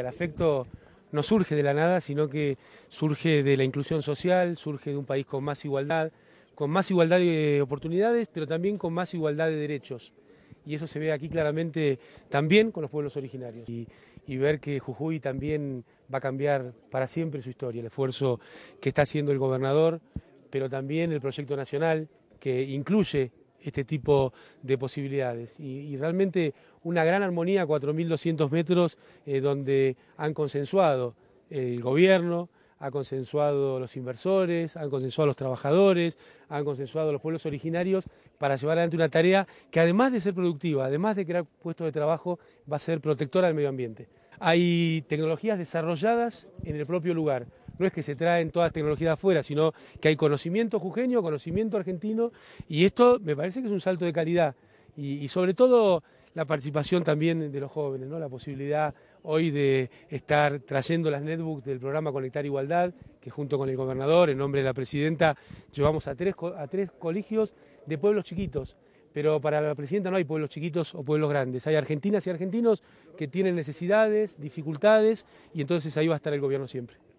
El afecto no surge de la nada, sino que surge de la inclusión social, surge de un país con más igualdad, con más igualdad de oportunidades, pero también con más igualdad de derechos. Y eso se ve aquí claramente también con los pueblos originarios. y ver que Jujuy también va a cambiar para siempre su historia, el esfuerzo que está haciendo el gobernador, pero también el proyecto nacional que incluye este tipo de posibilidades. Y, realmente una gran armonía a 4.200 metros eh, donde han consensuado el gobierno, ha consensuado los inversores, han consensuado los trabajadores, han consensuado los pueblos originarios para llevar adelante una tarea que además de ser productiva, además de crear puestos de trabajo, va a ser protectora del medio ambiente. Hay tecnologías desarrolladas en el propio lugar no es que se traen todas las tecnologías de afuera, sino que hay conocimiento jujeño, conocimiento argentino, y esto me parece que es un salto de calidad. Y, y sobre todo la participación también de los jóvenes, ¿no? la posibilidad hoy de estar trayendo las netbooks del programa Conectar Igualdad, que junto con el gobernador, en nombre de la presidenta, llevamos a tres, a tres colegios de pueblos chiquitos pero para la presidenta no hay pueblos chiquitos o pueblos grandes, hay argentinas y argentinos que tienen necesidades, dificultades, y entonces ahí va a estar el gobierno siempre.